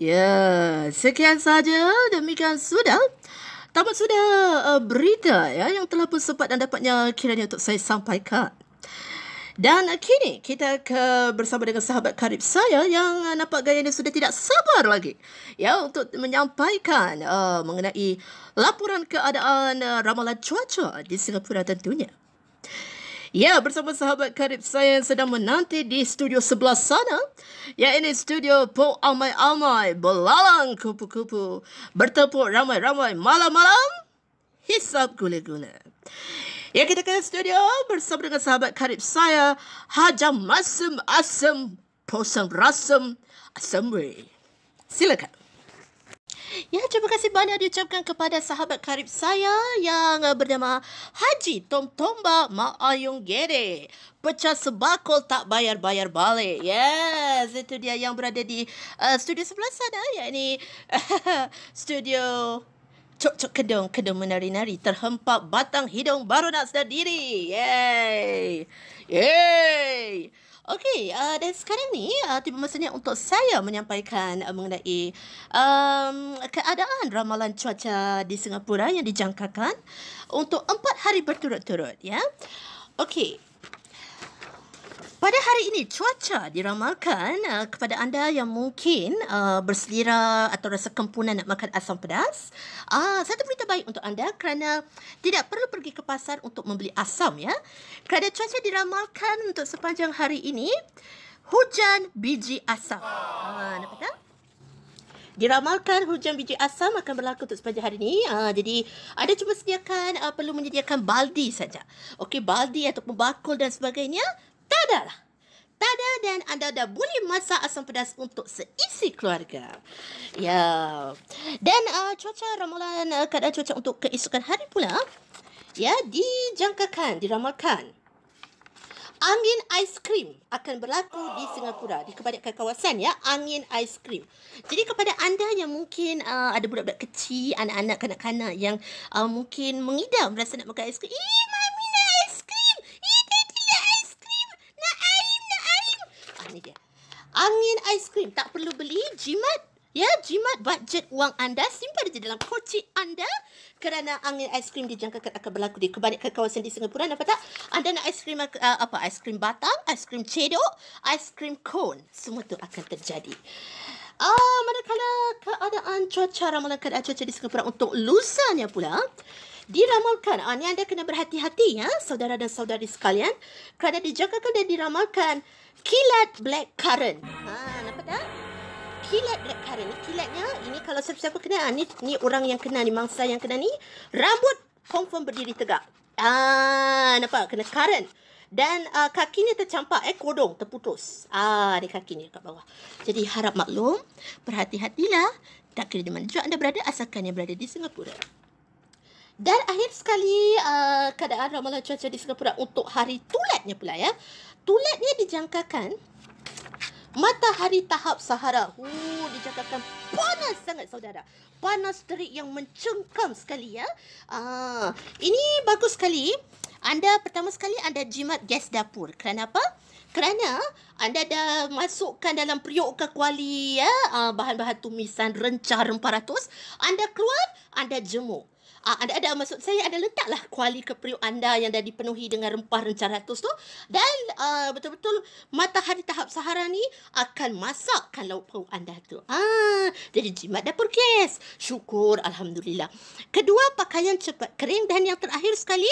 Ya, sekian saja. Demikian sudah. Tamat sudah uh, berita ya yang telah pun sempat dan dapatnya kiranya untuk saya sampaikan. Dan kini kita ke bersama dengan sahabat karib saya yang uh, nampak gaya gayanya sudah tidak sabar lagi ya untuk menyampaikan uh, mengenai laporan keadaan uh, ramalan cuaca di Singapura tentunya. Ya, bersama sahabat karib saya yang sedang menanti di studio sebelah sana. Ya, ini studio Po Amai Amai, belalang kupu-kupu. Bertepuk ramai-ramai malam-malam, hisap gula-gula. Ya, kita ke studio bersama dengan sahabat karib saya, Hajam Masem asam Posang Rasem Asemri. Silakan. Ya, terima kasih banyak diucapkan kepada sahabat karib saya yang eh, bernama Haji Tom Tomba Ma Ayung Gede. Pecah sebakul tak bayar-bayar balik. Yes, itu dia yang berada di uh, studio sebelah sana, yakni studio Cok cok kedong kedong menari nari terhempap batang hidung baru nak sedar diri. Yay. Yay. Okey, uh, dan sekarang ni uh, tiba masanya untuk saya menyampaikan uh, mengenai um, keadaan ramalan cuaca di Singapura yang dijangkakan untuk empat hari berturut-turut. Ya, okey. Pada hari ini cuaca diramalkan uh, kepada anda yang mungkin uh, eh, berselera atau rasa kempunan nak makan asam pedas. uh, ah, satu berita baik untuk anda kerana tidak perlu pergi ke pasar untuk membeli asam ya. Kerana cuaca diramalkan untuk sepanjang hari ini hujan biji asam. Ah uh, nampak tak? Diramalkan hujan biji asam akan berlaku untuk sepanjang hari ini. Uh, jadi, ada cuma sediakan, uh, perlu menyediakan baldi saja. Okey, baldi ataupun bakul dan sebagainya dahlah. Tada dan anda dah boleh masak asam pedas untuk seisi keluarga. Ya. Dan uh, cuaca ramalan uh, keadaan cuaca untuk keesokan hari pula. Ya, dijangkakan, diramalkan. Angin ais krim akan berlaku di Singapura. Di kebanyakan kawasan ya, angin ais krim. Jadi kepada anda yang mungkin uh, ada budak-budak kecil, anak-anak, kanak-kanak yang uh, mungkin mengidam rasa nak makan ais krim. Ih, angin aiskrim. Tak perlu beli, jimat. Ya, jimat budget wang anda simpan di dalam koci anda kerana angin aiskrim dijangkakan akan berlaku di kebanyakan kawasan di Singapura. Nampak tak? Anda nak aiskrim uh, apa? Aiskrim batang, cedo, cedok, aiskrim cone. Semua tu akan terjadi. Ah, manakala keadaan cuaca ramalan keadaan cuaca di Singapura untuk lusanya pula diramalkan. Ha, ni anda kena berhati-hati ya, saudara dan saudari sekalian. Kerana dijangkakan dan diramalkan kilat black current. Ha, nampak tak? Kilat black current ni, kilatnya, ini kalau siapa-siapa kena, ha, ni, ni orang yang kena ni, mangsa yang kena ni, rambut confirm berdiri tegak. Ah, ha, nampak? Kena current. Dan uh, kakinya tercampak, eh, kodong terputus. Ah, kaki ni kat bawah. Jadi harap maklum, berhati-hatilah. Tak kira di mana juga anda berada, asalkan yang berada di Singapura. Dan akhir sekali uh, keadaan ramalan cuaca di Singapura untuk hari tulatnya pula ya. Tulatnya dijangkakan matahari tahap Sahara. Uh, dijangkakan panas sangat saudara. Panas terik yang mencengkam sekali ya. Uh, ini bagus sekali. Anda pertama sekali anda jimat gas dapur. Kerana apa? Kerana anda dah masukkan dalam periuk ke kuali ya, uh, bahan-bahan tumisan rencah rempah ratus. Anda keluar, anda jemur. Uh, ah, anda ada maksud saya ada letaklah kuali kepriuk anda yang dah dipenuhi dengan rempah rencah ratus tu dan uh, betul-betul matahari tahap sahara ni akan masakkan lauk pauk anda tu. Ah, uh, jadi jimat dapur kes. Syukur alhamdulillah. Kedua pakaian cepat kering dan yang terakhir sekali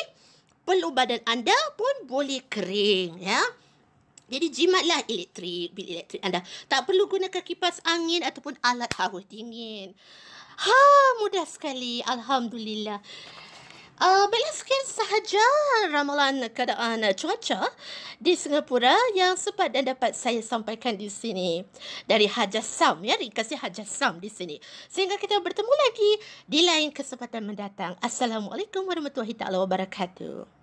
perlu badan anda pun boleh kering ya. Yeah? Jadi jimatlah elektrik, bil elektrik anda. Tak perlu gunakan kipas angin ataupun alat hawa dingin. Ha, mudah sekali. Alhamdulillah. Uh, baiklah sekian sahaja ramalan keadaan cuaca di Singapura yang sempat dan dapat saya sampaikan di sini. Dari Haja Sam, ya. dikasi Haja Sam di sini. Sehingga kita bertemu lagi di lain kesempatan mendatang. Assalamualaikum warahmatullahi wabarakatuh.